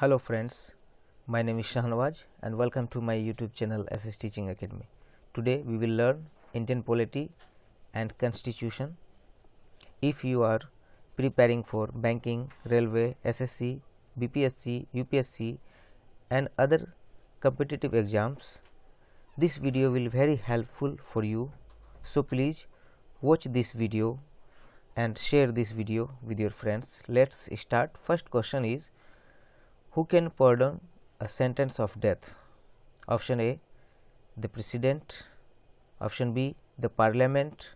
Hello friends, my name is Shahnawaz and welcome to my YouTube channel SS Teaching Academy. Today we will learn Indian polity and constitution. If you are preparing for banking, railway, SSC, BPSC, UPSC and other competitive exams, this video will very helpful for you. So please watch this video and share this video with your friends. Let's start. First question is who can pardon a sentence of death? Option A the President, option B the Parliament,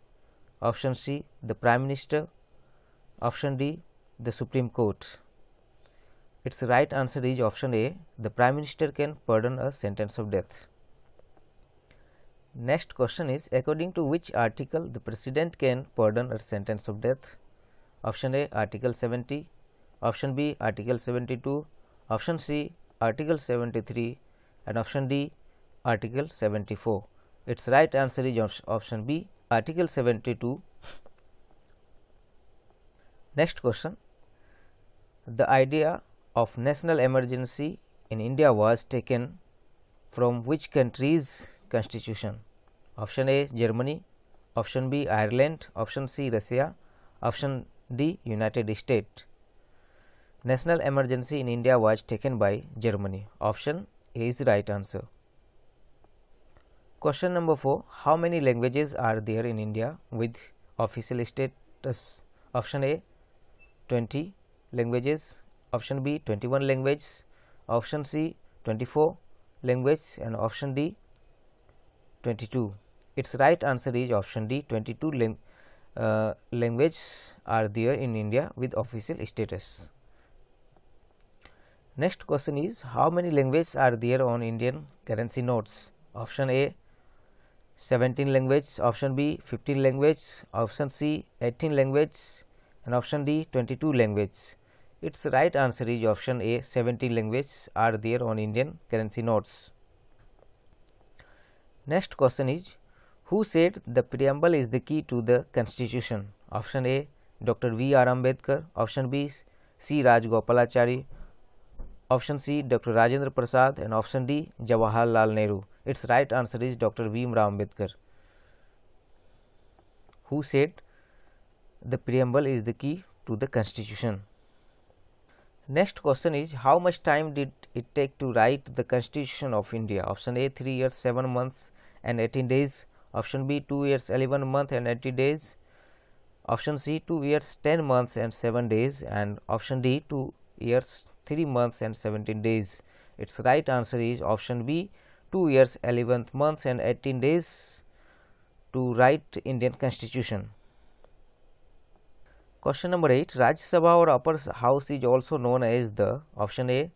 option C the Prime Minister, option D the Supreme Court. Its right answer is option A the Prime Minister can pardon a sentence of death. Next question is according to which article the President can pardon a sentence of death? Option A article 70, option B article 72 option C article 73 and option D article 74. Its right answer is option B article 72. Next question The idea of national emergency in India was taken from which country's constitution? Option A Germany, option B Ireland, option C Russia, option D United States. National emergency in India was taken by Germany. Option A is right answer. Question number 4. How many languages are there in India with official status? Option A 20 languages, option B 21 languages, option C 24 languages and option D 22. Its right answer is option D 22 lang uh, languages are there in India with official status. Next question is how many languages are there on Indian currency notes? Option A 17 languages, option B 15 languages, option C 18 languages and option D 22 languages. Its right answer is option A 17 languages are there on Indian currency notes. Next question is who said the preamble is the key to the constitution? Option A Dr. V. R. Ambedkar, option B C. Rajgopalachari, Option C, Dr. Rajendra Prasad and option D, Jawaharlal Nehru. Its right answer is Dr. Bhimrao Ambedkar, who said the preamble is the key to the constitution. Next question is how much time did it take to write the constitution of India? Option A 3 years 7 months and 18 days. Option B 2 years 11 months and 80 days. Option C 2 years 10 months and 7 days and option D 2 years 3 months and 17 days. Its right answer is option B 2 years 11 months and 18 days to write Indian constitution. Question number 8 Raj Sabha or upper house is also known as the option A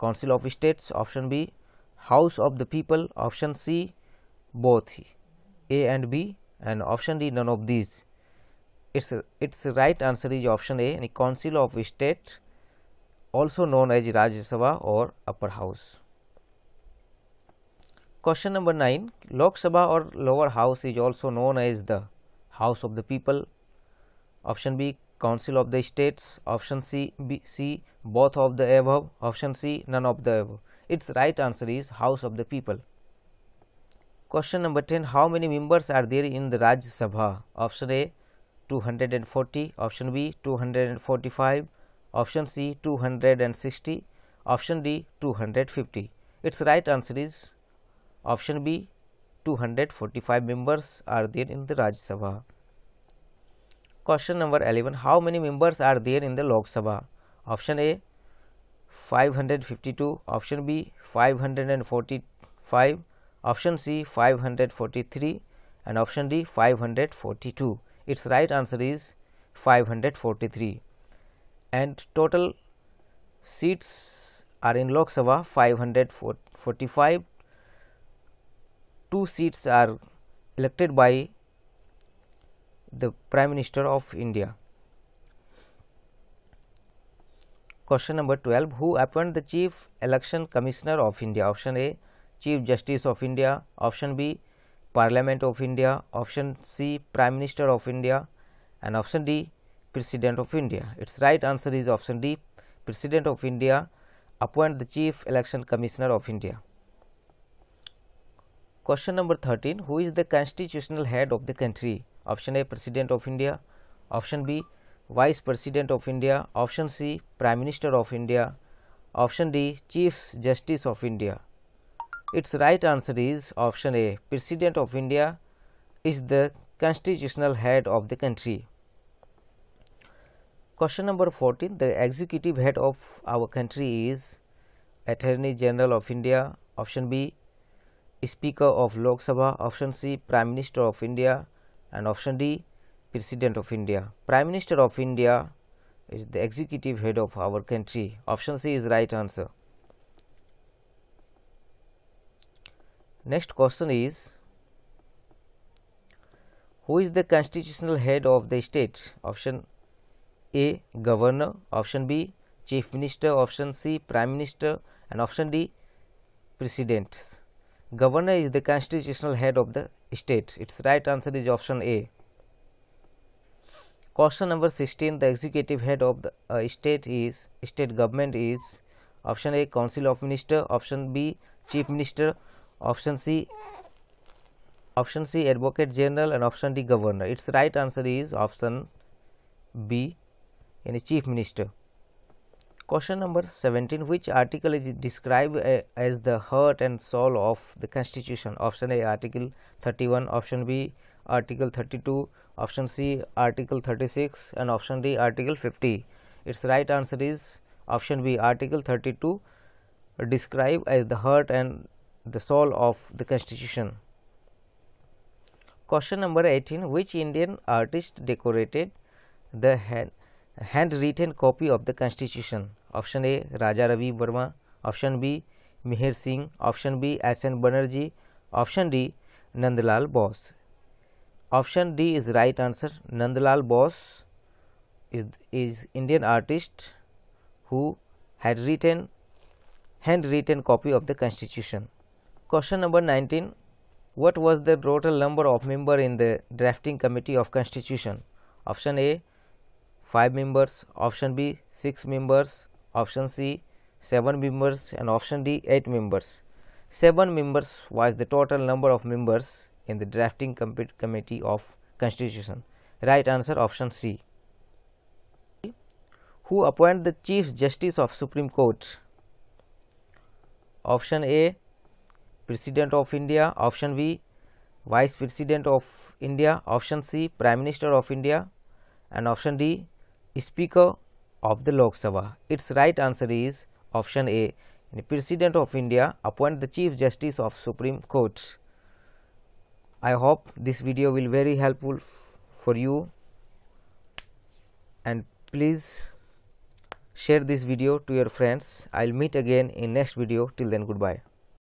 Council of States option B House of the People option C both A and B and option D none of these its its right answer is option A and Council of State also known as Raj Sabha or upper house. Question number 9 Lok Sabha or lower house is also known as the house of the people. Option B Council of the States. Option C, B, C both of the above. Option C none of the above. Its right answer is House of the People. Question number 10 How many members are there in the Raj Sabha? Option A 240, option B 245, option C 260, option D 250. Its right answer is option B 245 members are there in the Rajya Sabha. Question number 11 How many members are there in the Lok Sabha? Option A 552, option B 545, option C 543 and option D 542. Its right answer is 543 and total seats are in Lok Sabha 545 two seats are elected by the Prime Minister of India. Question number 12 Who appointed the Chief Election Commissioner of India? Option A Chief Justice of India, Option B Parliament of India, Option C Prime Minister of India, and Option D President of India. Its right answer is option D. President of India appoint the Chief Election Commissioner of India. Question number 13. Who is the constitutional head of the country? Option A. President of India. Option B. Vice President of India. Option C. Prime Minister of India. Option D. Chief Justice of India. Its right answer is option A. President of India is the constitutional head of the country. Question number 14 The executive head of our country is Attorney General of India, option B, Speaker of Lok Sabha, option C, Prime Minister of India, and option D, President of India. Prime Minister of India is the executive head of our country. Option C is right answer. Next question is Who is the constitutional head of the state? Option A governor option B chief minister option C prime minister and option D president governor is the constitutional head of the state it's right answer is option A question number sixteen the executive head of the state is state government is option A council of minister option B chief minister option C option C advocate general and option D governor it's right answer is option B and chief minister. Question number 17 Which article is described uh, as the heart and soul of the constitution? Option A Article 31, Option B Article 32, Option C Article 36, and Option D Article 50. Its right answer is Option B Article 32 described as the heart and the soul of the constitution. Question number 18 Which Indian artist decorated the handwritten copy of the constitution option a raja ravi verma option b mihir singh option b sn banerjee option d nandlal bose option d is right answer nandlal bose is is indian artist who had written handwritten copy of the constitution question number 19 what was the total number of member in the drafting committee of constitution option a 5 members, option B 6 members, option C 7 members and option D 8 members. 7 members was the total number of members in the drafting committee of constitution. Right answer option C. Who appoint the Chief Justice of Supreme Court? Option A President of India, option B Vice President of India, option C Prime Minister of India and option D Speaker of the Lok Sabha. Its right answer is option A. The President of India appoint the Chief Justice of Supreme Court. I hope this video will very helpful for you and please share this video to your friends. I will meet again in next video. Till then goodbye.